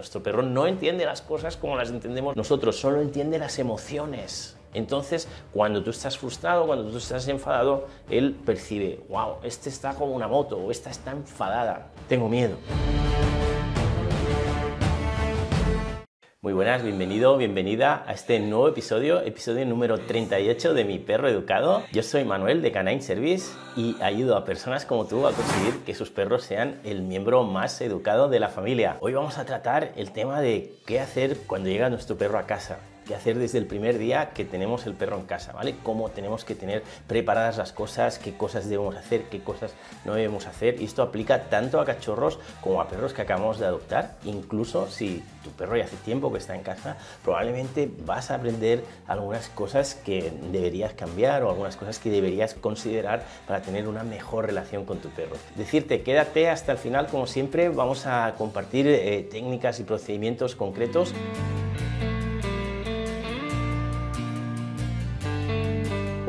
Nuestro perro no entiende las cosas como las entendemos nosotros, solo entiende las emociones. Entonces, cuando tú estás frustrado, cuando tú estás enfadado, él percibe, wow, este está como una moto o esta está enfadada, tengo miedo. Muy buenas, bienvenido, bienvenida a este nuevo episodio, episodio número 38 de Mi Perro Educado. Yo soy Manuel de Canine Service y ayudo a personas como tú a conseguir que sus perros sean el miembro más educado de la familia. Hoy vamos a tratar el tema de qué hacer cuando llega nuestro perro a casa que hacer desde el primer día que tenemos el perro en casa, ¿vale? Cómo tenemos que tener preparadas las cosas, qué cosas debemos hacer, qué cosas no debemos hacer. Y esto aplica tanto a cachorros como a perros que acabamos de adoptar. Incluso si tu perro ya hace tiempo que está en casa, probablemente vas a aprender algunas cosas que deberías cambiar o algunas cosas que deberías considerar para tener una mejor relación con tu perro. Decirte, quédate hasta el final, como siempre, vamos a compartir eh, técnicas y procedimientos concretos.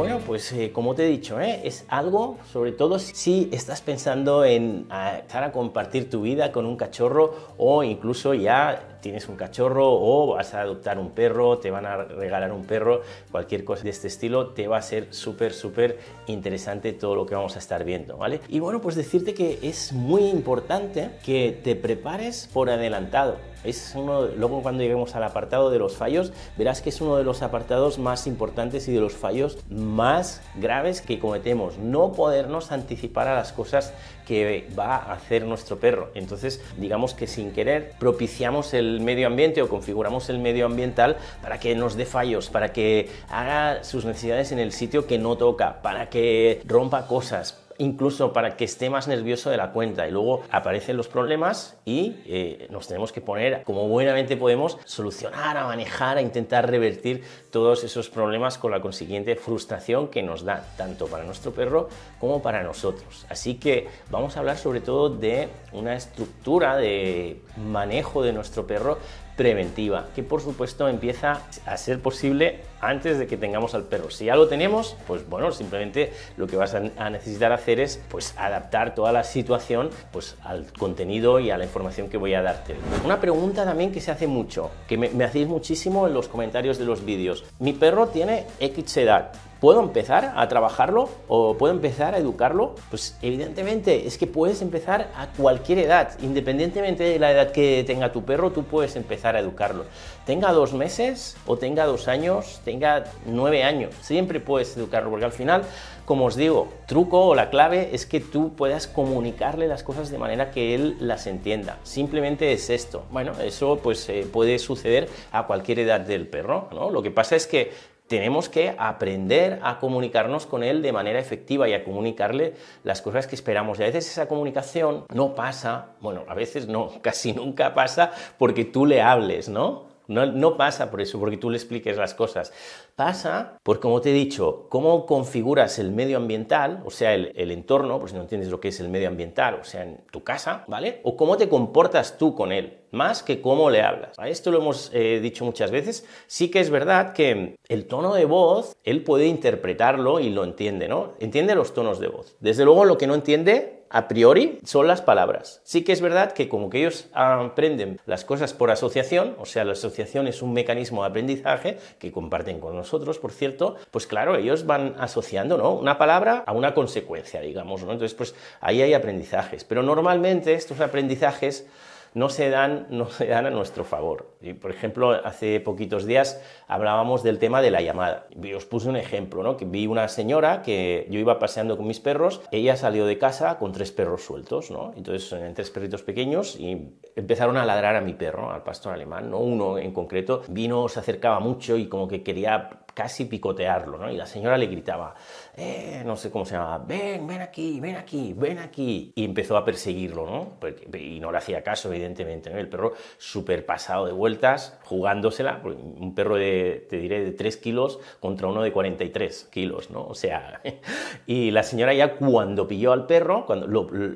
Bueno, pues eh, como te he dicho, ¿eh? es algo, sobre todo si estás pensando en ah, estar a compartir tu vida con un cachorro o incluso ya tienes un cachorro o vas a adoptar un perro, te van a regalar un perro, cualquier cosa de este estilo, te va a ser súper, súper interesante todo lo que vamos a estar viendo, ¿vale? Y bueno, pues decirte que es muy importante que te prepares por adelantado. Es uno, luego cuando lleguemos al apartado de los fallos, verás que es uno de los apartados más importantes y de los fallos más graves que cometemos. No podernos anticipar a las cosas que va a hacer nuestro perro. Entonces, digamos que sin querer propiciamos el medio ambiente o configuramos el medio ambiental para que nos dé fallos, para que haga sus necesidades en el sitio que no toca, para que rompa cosas, incluso para que esté más nervioso de la cuenta. Y luego aparecen los problemas y eh, nos tenemos que poner, como buenamente podemos, solucionar, a manejar, a intentar revertir todos esos problemas con la consiguiente frustración que nos da, tanto para nuestro perro como para nosotros. Así que vamos a hablar sobre todo de una estructura de manejo de nuestro perro preventiva, que por supuesto empieza a ser posible antes de que tengamos al perro. Si ya lo tenemos, pues bueno, simplemente lo que vas a necesitar hacer es pues adaptar toda la situación pues al contenido y a la información que voy a darte. Una pregunta también que se hace mucho, que me, me hacéis muchísimo en los comentarios de los vídeos. Mi perro tiene X edad, ¿Puedo empezar a trabajarlo o puedo empezar a educarlo? Pues evidentemente es que puedes empezar a cualquier edad, independientemente de la edad que tenga tu perro, tú puedes empezar a educarlo. Tenga dos meses o tenga dos años, tenga nueve años, siempre puedes educarlo, porque al final, como os digo, truco o la clave es que tú puedas comunicarle las cosas de manera que él las entienda. Simplemente es esto. Bueno, eso pues eh, puede suceder a cualquier edad del perro, ¿no? Lo que pasa es que tenemos que aprender a comunicarnos con él de manera efectiva y a comunicarle las cosas que esperamos. Y a veces esa comunicación no pasa, bueno, a veces no, casi nunca pasa porque tú le hables, ¿no? No, pasa por eso, porque tú le expliques las cosas. Pasa por, como te he dicho, cómo configuras el medio ambiental, o sea, el, entorno, por si no entiendes lo que es el medio ambiental, o sea, en tu casa, ¿vale? O cómo te comportas tú con él más que cómo le hablas. A esto lo hemos eh, dicho muchas veces. Sí que es verdad que el tono de voz, él puede interpretarlo y lo entiende, ¿no? Entiende los tonos de voz. Desde luego lo que no entiende a priori son las palabras. Sí que es verdad que como que ellos aprenden las cosas por asociación, o sea, la asociación es un mecanismo de aprendizaje que comparten con nosotros, por cierto, pues claro, ellos van asociando ¿no? una palabra a una consecuencia, digamos, ¿no? Entonces, pues ahí hay aprendizajes, pero normalmente estos aprendizajes no se dan, no se dan a nuestro favor. y Por ejemplo, hace poquitos días hablábamos del tema de la llamada. os puse un ejemplo, ¿no? que vi una señora que yo iba paseando con mis perros, ella salió de casa con tres perros sueltos, ¿no? entonces eran eh, tres perritos pequeños y empezaron a ladrar a mi perro, al pastor alemán, ¿no? uno en concreto vino, se acercaba mucho y como que quería casi picotearlo, ¿no? Y la señora le gritaba, eh, no sé cómo se llamaba, ven, ven aquí, ven aquí, ven aquí. Y empezó a perseguirlo, ¿no? y no le hacía caso, evidentemente, ¿no? El perro super pasado de vueltas, jugándosela, un perro de, te diré, de 3 kilos contra uno de 43 kilos, ¿no? O sea, y la señora ya cuando pilló al perro, cuando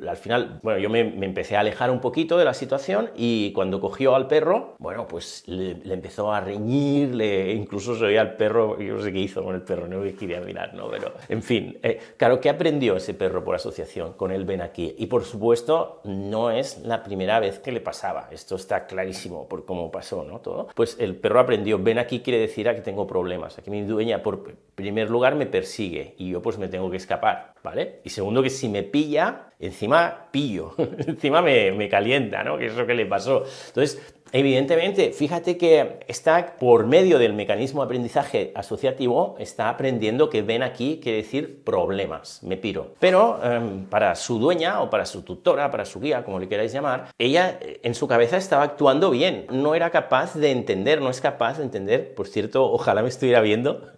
al final, bueno, yo me, empecé a alejar un poquito de la situación y cuando cogió al perro, bueno, pues le, empezó a reñir, le, incluso se oía al perro yo no sé qué hizo con el perro, no me quería mirar, ¿no? Pero, en fin, eh, claro, ¿qué aprendió ese perro por asociación con el ven aquí? Y por supuesto, no es la primera vez que le pasaba, esto está clarísimo por cómo pasó, ¿no? Todo. Pues el perro aprendió, ven aquí quiere decir a que tengo problemas, a que mi dueña por primer lugar me persigue y yo pues me tengo que escapar, ¿vale? Y segundo que si me pilla, encima pillo, encima me, me calienta, ¿no? Que es lo que le pasó. Entonces, evidentemente, fíjate que está por medio del mecanismo de aprendizaje asociativo, está aprendiendo que ven aquí quiere decir problemas, me piro. Pero em, para su dueña o para su tutora, para su guía, como le queráis llamar, ella eh, en su cabeza estaba actuando bien, no era capaz de entender, no es capaz de entender, por cierto, ojalá me estuviera viendo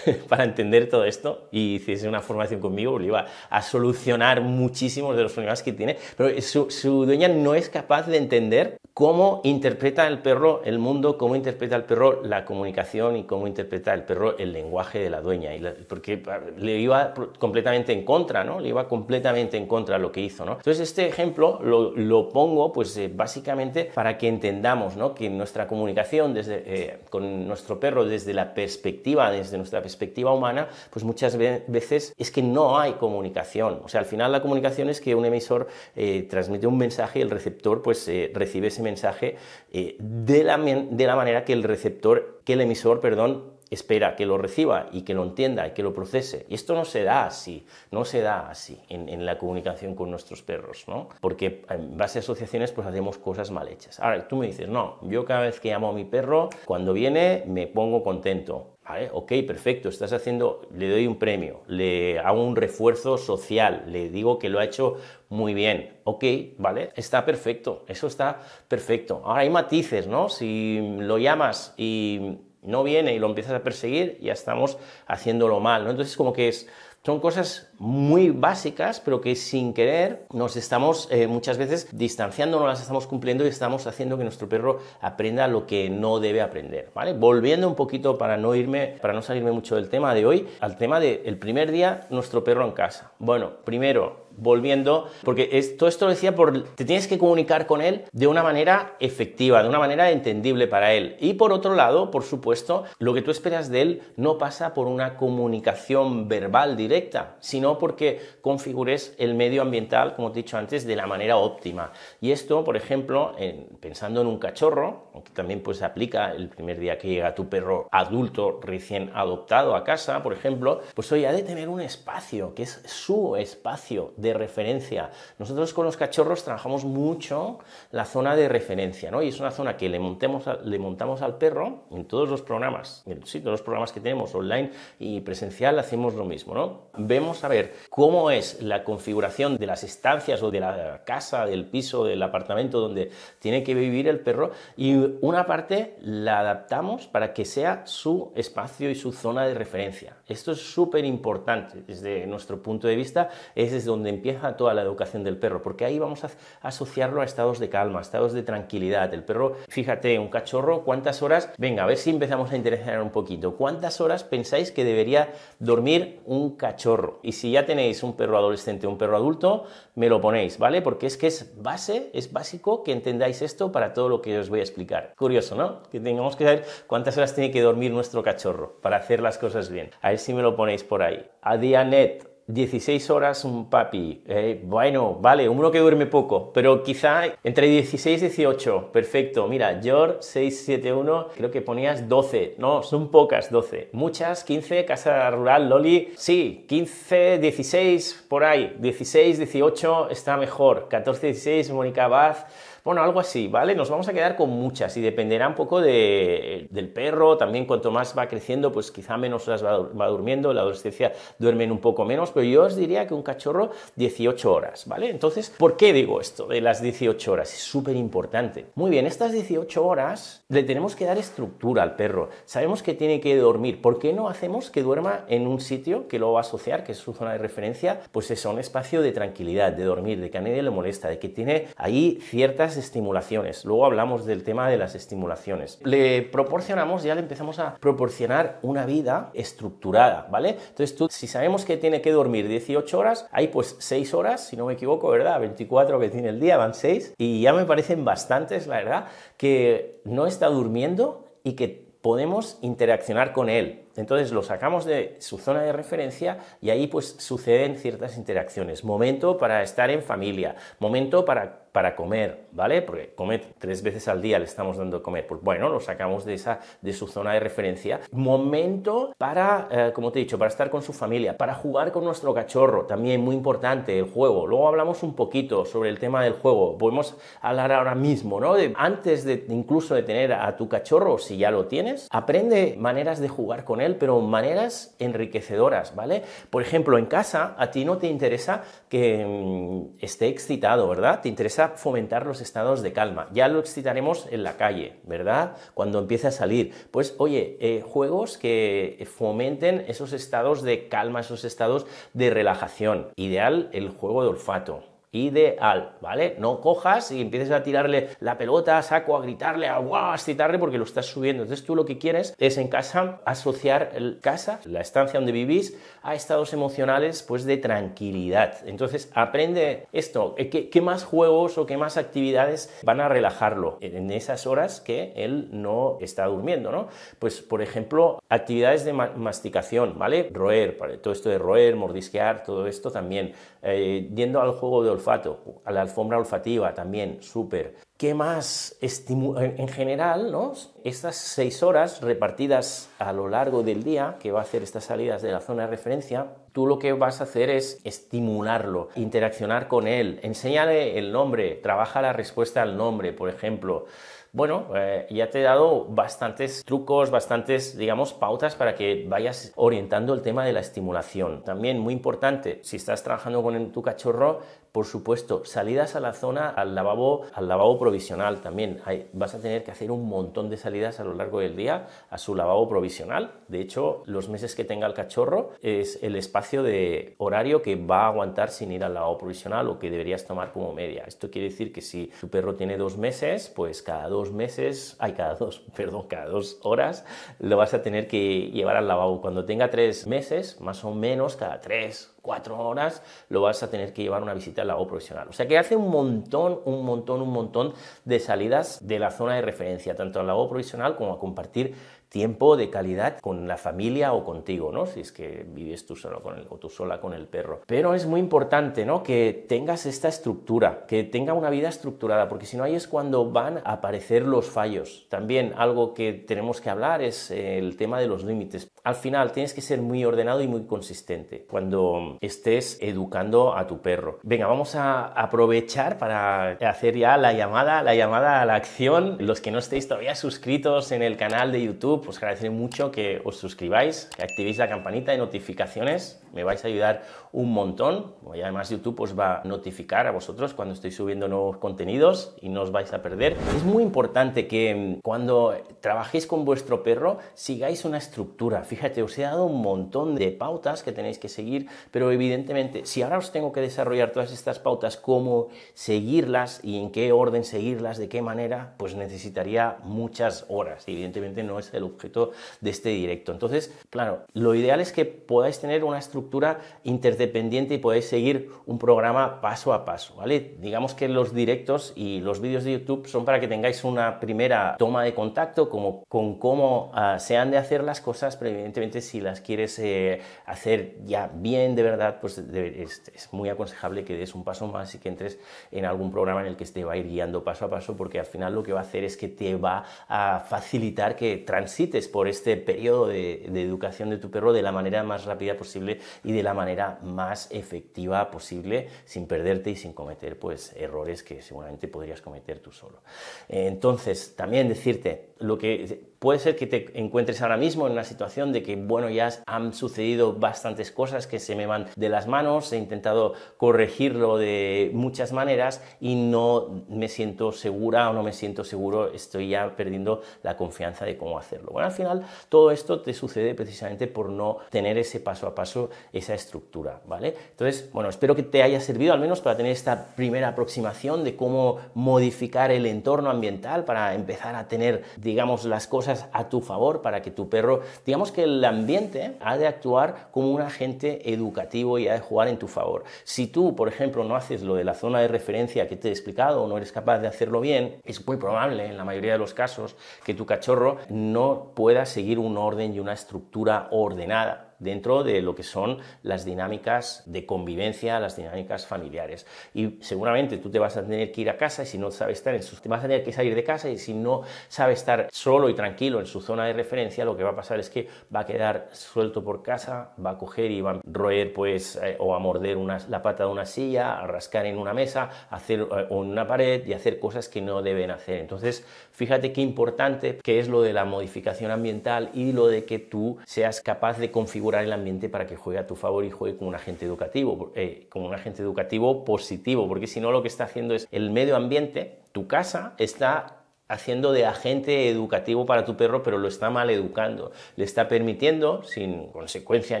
para entender todo esto y hiciese una formación conmigo, le iba a solucionar muchísimos de los problemas que tiene, pero su dueña no es capaz de entender cómo interpreta el perro el mundo, cómo interpreta el perro la comunicación y cómo interpreta el perro el lenguaje de la dueña, y porque le iba completamente en contra, ¿no? Le iba completamente en contra lo que hizo, ¿no? Entonces este ejemplo lo, pongo pues eh, básicamente para que entendamos, ¿no? Que nuestra comunicación desde, eh, con nuestro perro desde la perspectiva, desde nuestra perspectiva humana, pues muchas veces es que no hay comunicación, o sea, al final la comunicación es que un emisor eh, transmite un mensaje y el receptor pues recibe ese mensaje eh, de, la, manera que el receptor, que el emisor, perdón, espera que lo reciba y que lo entienda y que lo procese. Y esto no se da así, no se da así en, la comunicación con nuestros perros, ¿no? Porque en base a asociaciones pues hacemos cosas mal hechas. Ahora, tú me dices, no, yo cada vez que llamo a mi perro, cuando viene me pongo contento Ok, perfecto, estás haciendo, le doy un premio, le hago un refuerzo social, le digo que lo ha hecho muy bien, ok, ¿vale? Está perfecto, eso está perfecto. Ahora hay matices, ¿no? Si lo llamas y no viene y lo empiezas a perseguir, ya estamos haciéndolo mal, ¿no? Entonces como que es son cosas muy básicas, pero que sin querer nos estamos eh, muchas veces distanciando, no las estamos cumpliendo y estamos haciendo que nuestro perro aprenda lo que no debe aprender, ¿vale? Volviendo un poquito para no irme, para no salirme mucho del tema de hoy, al tema del primer día nuestro perro en casa. Bueno, primero, volviendo, porque todo esto lo decía por, te tienes que comunicar con él de una manera efectiva, de una manera entendible para él. Y por otro lado, por supuesto, lo que tú esperas de él no pasa por una comunicación verbal directa, sino porque configures el medio ambiental, como te he dicho antes, de la manera óptima. Y esto, por ejemplo, pensando en un cachorro, aunque también pues aplica el primer día que llega tu perro adulto recién adoptado a casa, por ejemplo, pues hoy ha de tener un espacio, que es su espacio referencia. Nosotros con los cachorros trabajamos mucho la zona de referencia, ¿no? Y es una zona que le, montemos le montamos al perro en todos los programas, en sí, todos los programas que tenemos online y presencial hacemos lo mismo, ¿no? Vemos a ver cómo es la configuración de las estancias o de la casa, del piso, del apartamento donde tiene que vivir el perro y una parte la adaptamos para que sea su espacio y su zona de referencia. Esto es súper importante desde nuestro punto de vista, es desde donde empieza toda la educación del perro, porque ahí vamos a asociarlo a estados de calma, estados de tranquilidad. El perro, fíjate, un cachorro, ¿cuántas horas? Venga, a ver si empezamos a interesar un poquito. ¿Cuántas horas pensáis que debería dormir un cachorro? Y si ya tenéis un perro adolescente un perro adulto, me lo ponéis, ¿vale? Porque es que es base, es básico que entendáis esto para todo lo que os voy a explicar. Curioso, ¿no? Que tengamos que saber cuántas horas tiene que dormir nuestro cachorro para hacer las cosas bien. A ver si me lo ponéis por ahí. Adianet. 16 horas un papi. Eh, bueno, vale, uno que duerme poco, pero quizá entre 16 y 18. Perfecto. Mira, George 671, creo que ponías 12. No, son pocas 12. Muchas, 15, casa rural, Loli. Sí, 15, 16, por ahí. 16, 18 está mejor. 14, 16, Mónica Baz. Bueno, algo así, ¿vale? Nos vamos a quedar con muchas y dependerá un poco del perro, también cuanto más va creciendo, pues quizá menos horas va, durmiendo. durmiendo, la adolescencia duermen un poco menos, pero yo os diría que un cachorro 18 horas, ¿vale? Entonces, ¿por qué digo esto de las 18 horas? Es súper importante. Muy bien, estas 18 horas le tenemos que dar estructura al perro. Sabemos que tiene que dormir. ¿Por qué no hacemos que duerma en un sitio que lo va a asociar, que es su zona de referencia? Pues es un espacio de tranquilidad, de dormir, de que a nadie le molesta, de que tiene ahí ciertas estimulaciones. Luego hablamos del tema de las estimulaciones. Le proporcionamos, ya le empezamos a proporcionar una vida estructurada, ¿vale? Entonces tú, si sabemos que tiene que dormir 18 horas, hay pues 6 horas, si no me equivoco, ¿verdad? 24 que tiene el día, van 6, y ya me parecen bastantes, la verdad, que no está durmiendo y que podemos interaccionar con él. Entonces lo sacamos de su zona de referencia y ahí pues suceden ciertas interacciones. Momento para estar en familia, momento para para comer, ¿vale? Porque comer tres veces al día le estamos dando comer. Pues bueno, lo sacamos de, esa, de su zona de referencia. Momento para, eh, como te he dicho, para estar con su familia, para jugar con nuestro cachorro, también muy importante el juego. Luego hablamos un poquito sobre el tema del juego. Podemos hablar ahora mismo, ¿no? antes de incluso de tener a tu cachorro, si ya lo tienes, aprende maneras de jugar con él, pero maneras enriquecedoras, ¿vale? Por ejemplo, en casa a ti no te interesa que mm, esté excitado, ¿verdad? Te interesa fomentar los estados de calma. Ya lo excitaremos en la calle, ¿verdad? Cuando empiece a salir. Pues oye, eh, juegos que fomenten esos estados de calma, esos estados de relajación. Ideal el juego de olfato ideal, ¿vale? No cojas y empieces a tirarle la pelota, a saco, a gritarle, a guau, a citarle porque lo estás subiendo. Entonces tú lo que quieres es en casa asociar el casa, la estancia donde vivís, a estados emocionales pues de tranquilidad. Entonces aprende esto, eh, ¿qué, más juegos o qué más actividades van a relajarlo en esas horas que él no está durmiendo, ¿no? Pues por ejemplo, actividades de masticación, ¿vale? Roer, todo esto de roer, mordisquear, todo esto también. Eh, yendo al juego de a la alfombra olfativa también, súper. ¿Qué más? En general, ¿no? Estas seis horas repartidas a lo largo del día que va a hacer estas salidas de la zona de referencia, tú lo que vas a hacer es estimularlo, interaccionar con él, enséñale el nombre, trabaja la respuesta al nombre, por ejemplo. Bueno, eh, ya te he dado bastantes trucos, bastantes, digamos, pautas para que vayas orientando el tema de la estimulación. También muy importante, si estás trabajando con tu cachorro, por supuesto, salidas a la zona, al lavabo, al lavabo provisional también. Hay, vas a tener que hacer un montón de salidas a lo largo del día a su lavabo provisional. De hecho, los meses que tenga el cachorro es el espacio de horario que va a aguantar sin ir al lavabo provisional o que deberías tomar como media. Esto quiere decir que si tu perro tiene dos meses, pues cada dos meses, ay, cada dos, perdón, cada dos horas lo vas a tener que llevar al lavabo. Cuando tenga tres meses, más o menos cada tres cuatro horas lo vas a tener que llevar una visita al lago profesional. O sea que hace un montón, un montón, un montón de salidas de la zona de referencia, tanto al lago profesional como a compartir tiempo de calidad con la familia o contigo, ¿no? Si es que vives tú solo con el, o tú sola con el perro. Pero es muy importante, ¿no? Que tengas esta estructura, que tenga una vida estructurada, porque si no ahí es cuando van a aparecer los fallos. También algo que tenemos que hablar es eh, el tema de los límites. Al final tienes que ser muy ordenado y muy consistente cuando estés educando a tu perro. Venga, vamos a aprovechar para hacer ya la llamada, la llamada a la acción. Los que no estéis todavía suscritos en el canal de YouTube pues agradeceré mucho que os suscribáis, que activéis la campanita de notificaciones, me vais a ayudar un montón, y además YouTube os va a notificar a vosotros cuando estoy subiendo nuevos contenidos y no os vais a perder. Es muy importante que mm, cuando trabajéis con vuestro perro sigáis una estructura. Fíjate, os he dado un montón de pautas que tenéis que seguir, pero evidentemente si ahora os tengo que desarrollar todas estas pautas, cómo seguirlas y en qué orden seguirlas, de qué manera, pues necesitaría muchas horas. Evidentemente no es el objeto de este directo. Entonces, claro, lo ideal es que podáis tener una estructura interdependiente y podáis seguir un programa paso a paso, ¿vale? Digamos que los directos y los vídeos de YouTube son para que tengáis una primera toma de contacto como, con cómo ah, se han de hacer las cosas, pero evidentemente si las quieres eh, hacer ya bien de verdad, pues es, muy aconsejable que des un paso más y que entres en algún programa en el que te va a ir guiando paso a paso, porque al final lo que va a hacer es que te va a facilitar que trans por este periodo de, de, educación de tu perro de la manera más rápida posible y de la manera más efectiva posible, sin perderte y sin cometer pues, errores que seguramente podrías cometer tú solo. Entonces, también decirte, lo que Puede ser que te encuentres ahora mismo en una situación de que, bueno, ya han sucedido bastantes cosas que se me van de las manos, he intentado corregirlo de muchas maneras y no me siento segura o no me siento seguro, estoy ya perdiendo la confianza de cómo hacerlo. Bueno, al final todo esto te sucede precisamente por no tener ese paso a paso, esa estructura, ¿vale? Entonces, bueno, espero que te haya servido al menos para tener esta primera aproximación de cómo modificar el entorno ambiental para empezar a tener, digamos, las cosas a tu favor para que tu perro, digamos que el ambiente ha de actuar como un agente educativo y ha de jugar en tu favor. Si tú, por ejemplo, no haces lo de la zona de referencia que te he explicado o no eres capaz de hacerlo bien, es muy probable en la mayoría de los casos que tu cachorro no pueda seguir un orden y una estructura ordenada dentro de lo que son las dinámicas de convivencia, las dinámicas familiares. Y seguramente tú te vas a tener que ir a casa y si no sabes estar en su, te vas a tener que salir de casa y si no sabes estar solo y tranquilo en su zona de referencia, lo que va a pasar es que va a quedar suelto por casa, va a coger y va a roer pues eh, o a morder la pata de una silla, a rascar en una mesa, a hacer eh, una pared y hacer cosas que no deben hacer. Entonces, fíjate qué importante que es lo de la modificación ambiental y lo de que tú seas capaz de configurar el ambiente para que juegue a tu favor y juegue como un agente educativo, eh, como un agente educativo positivo, porque si no lo que está haciendo es el medio ambiente, tu casa, está haciendo de agente educativo para tu perro, pero lo está mal educando. Le está permitiendo, sin consecuencia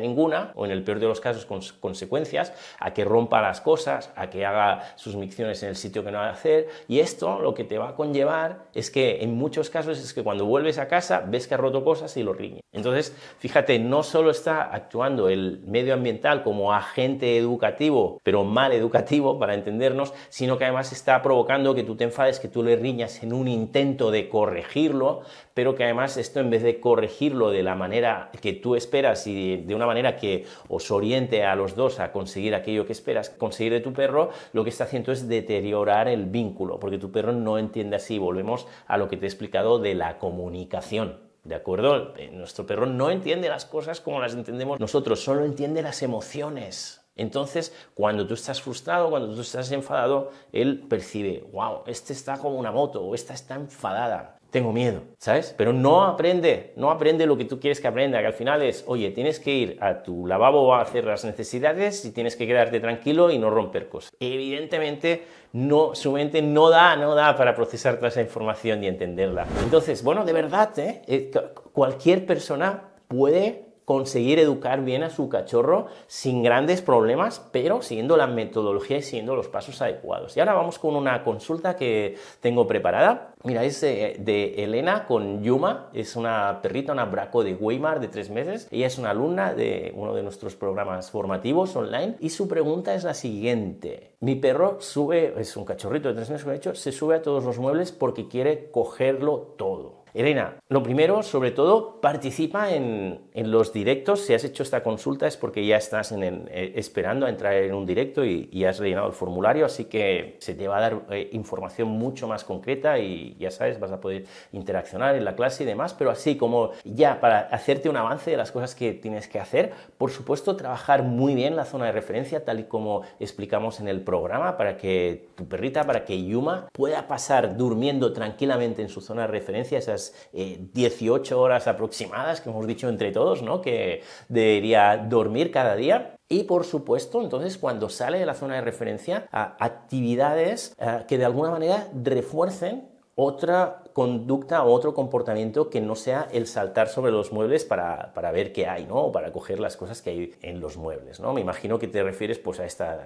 ninguna, o en el peor de los casos con consecuencias, a que rompa las cosas, a que haga sus micciones en el sitio que no va a hacer. Y esto lo que te va a conllevar es que en muchos casos es que cuando vuelves a casa ves que ha roto cosas y lo riñe. Entonces, fíjate, no solo está actuando el medio ambiental como agente educativo, pero mal educativo, para entendernos, sino que además está provocando que tú te enfades, que tú le riñas en un intento intento de corregirlo, pero que además esto en vez de corregirlo de la manera que tú esperas y de una manera que os oriente a los dos a conseguir aquello que esperas conseguir de tu perro, lo que está haciendo es deteriorar el vínculo, porque tu perro no entiende así. Volvemos a lo que te he explicado de la comunicación. ¿De acuerdo? Eh, nuestro perro no entiende las cosas como las entendemos nosotros, solo entiende las emociones. Entonces, cuando tú estás frustrado, cuando tú estás enfadado, él percibe, wow, este está como una moto o esta está enfadada. Tengo miedo, ¿sabes? Pero no aprende, no aprende lo que tú quieres que aprenda, que al final es, oye, tienes que ir a tu lavabo a hacer las necesidades y tienes que quedarte tranquilo y no romper cosas. Evidentemente, no, su mente no da, no da para procesar toda esa información y entenderla. Entonces, bueno, de verdad, ¿eh? Eh, cualquier persona puede conseguir educar bien a su cachorro sin grandes problemas, pero siguiendo la metodología y siguiendo los pasos adecuados. Y ahora vamos con una consulta que tengo preparada. Mira, es eh, de Elena con Yuma, es una perrita, una braco de Weimar de tres meses. Ella es una alumna de uno de nuestros programas formativos online y su pregunta es la siguiente. Mi perro sube, es un cachorrito de tres meses, de hecho, se sube a todos los muebles porque quiere cogerlo todo. Elena, lo primero, sobre todo, participa en, los directos. Si has hecho esta consulta es porque ya estás eh, esperando a entrar en un directo y, has rellenado el formulario, así que se te va a dar eh, información mucho más concreta y ya sabes, vas a poder interaccionar en la clase y demás, pero así como ya para hacerte un avance de las cosas que tienes que hacer, por supuesto, trabajar muy bien la zona de referencia, tal y como explicamos en el programa, para que tu perrita, para que Yuma pueda pasar durmiendo tranquilamente en su zona de referencia esas 18 eh, horas aproximadas que hemos dicho entre todos, ¿no? Que debería dormir cada día. Y por supuesto, entonces cuando sale de la zona de referencia, a actividades eh, que de alguna manera refuercen otra conducta o otro comportamiento que no sea el saltar sobre los muebles para, ver qué hay, ¿no? O para coger las cosas que hay en los muebles, ¿no? Me imagino que te refieres pues a estas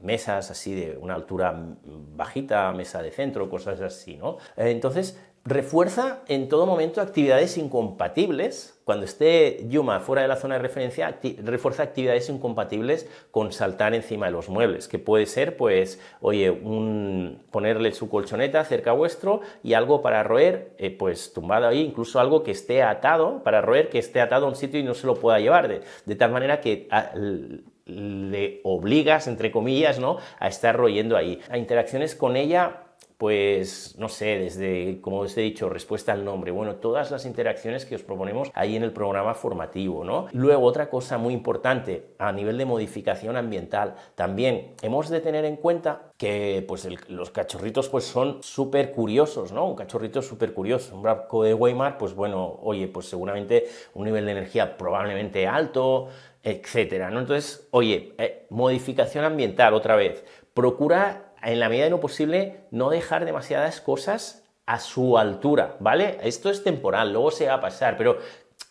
mesas así de una altura mm, bajita, mesa de centro, cosas así, ¿no? Eh, entonces, Refuerza en todo momento actividades incompatibles. Cuando esté Yuma fuera de la zona de referencia, refuerza actividades incompatibles con saltar encima de los muebles, que puede ser, pues, oye, ponerle su colchoneta cerca vuestro y algo para roer, eh, pues tumbado ahí, incluso algo que esté atado, para roer, que esté atado a un sitio y no se lo pueda llevar, de, tal manera que ah, le obligas, entre comillas, ¿no?, a estar royendo ahí. A interacciones con ella pues no sé, desde, como os he dicho, respuesta al nombre, bueno, todas las interacciones que os proponemos ahí en el programa formativo, ¿no? Luego, otra cosa muy importante, a nivel de modificación ambiental, también hemos de tener en cuenta que pues los cachorritos pues son súper curiosos, ¿no? Un cachorrito súper curioso, un braco de Weimar, pues bueno, oye, pues seguramente un nivel de energía probablemente alto, etcétera, ¿no? Entonces, oye, eh, modificación ambiental otra vez, procura en la medida de lo posible, no dejar demasiadas cosas a su altura, ¿vale? Esto es temporal, luego se va a pasar, pero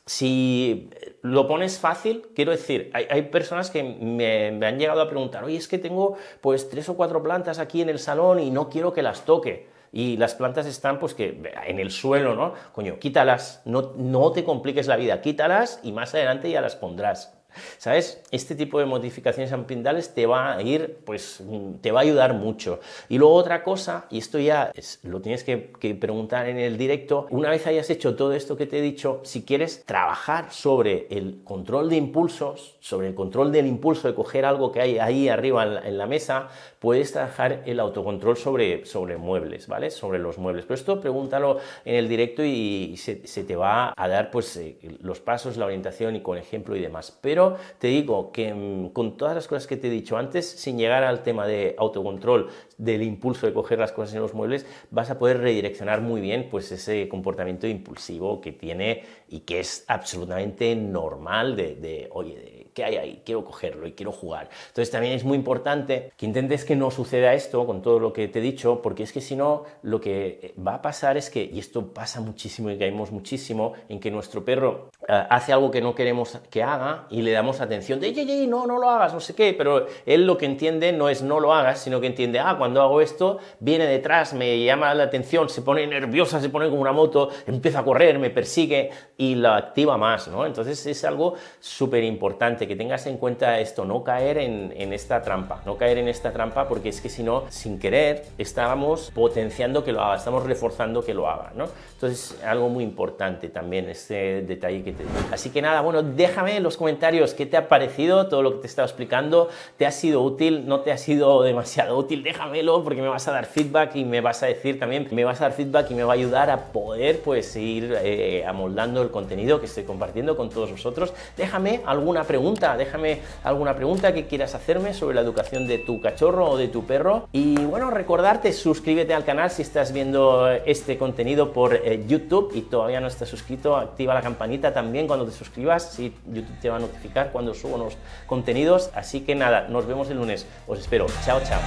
si lo pones fácil, quiero decir, hay, personas que me, han llegado a preguntar, oye, es que tengo pues tres o cuatro plantas aquí en el salón y no quiero que las toque. Y las plantas están pues que en el suelo, ¿no? Coño, quítalas, no, no te compliques la vida, quítalas y más adelante ya las pondrás. ¿Sabes? Este tipo de modificaciones ambientales te va a ir, pues, mm, te va a ayudar mucho. Y luego otra cosa, y esto ya es, lo tienes que, preguntar en el directo, una vez hayas hecho todo esto que te he dicho, si quieres trabajar sobre el control de impulsos, sobre el control del impulso de coger algo que hay ahí arriba en la, mesa, puedes trabajar el autocontrol sobre, sobre muebles, ¿vale? Sobre los muebles. Pero esto pregúntalo en el directo y se, te va a dar pues eh, los pasos, la orientación y con ejemplo y demás. Pero te digo que mm, con todas las cosas que te he dicho antes, sin llegar al tema de autocontrol, del impulso de coger las cosas en los muebles, vas a poder redireccionar muy bien pues ese comportamiento impulsivo que tiene y que es absolutamente normal de, de oye, de, hay ahí? Quiero cogerlo y quiero jugar. Entonces también es muy importante que intentes que no suceda esto con todo lo que te he dicho, porque es que si no, lo que eh, va a pasar es que, y esto pasa muchísimo y caemos muchísimo, en que nuestro perro eh, hace algo que no queremos que haga y le damos atención de, ey, no, no lo hagas, no sé qué, pero él lo que entiende no es no lo hagas, sino que entiende, ah, cuando hago esto, viene detrás, me llama la atención, se pone nerviosa, se pone como una moto, empieza a correr, me persigue y la activa más, ¿no? Entonces es algo súper importante que tengas en cuenta esto, no caer en, esta trampa, no caer en esta trampa porque es que si no, sin querer, estábamos potenciando que lo haga, estamos reforzando que lo haga, Entonces, algo muy importante también este detalle que te digo. Así que nada, bueno, déjame en los comentarios qué te ha parecido todo lo que te he explicando, te ha sido útil, no te ha sido demasiado útil, déjamelo porque me vas a dar feedback y me vas a decir también, me vas a dar feedback y me va a ayudar a poder pues ir eh, amoldando el contenido que estoy compartiendo con todos vosotros. Déjame alguna pregunta déjame alguna pregunta que quieras hacerme sobre la educación de tu cachorro o de tu perro. Y bueno, recordarte, suscríbete al canal si estás viendo eh, este contenido por eh, YouTube y todavía no estás suscrito, activa la campanita también cuando te suscribas, si YouTube te va a notificar cuando subo unos contenidos. Así que nada, nos vemos el lunes. Os espero. Chao, chao.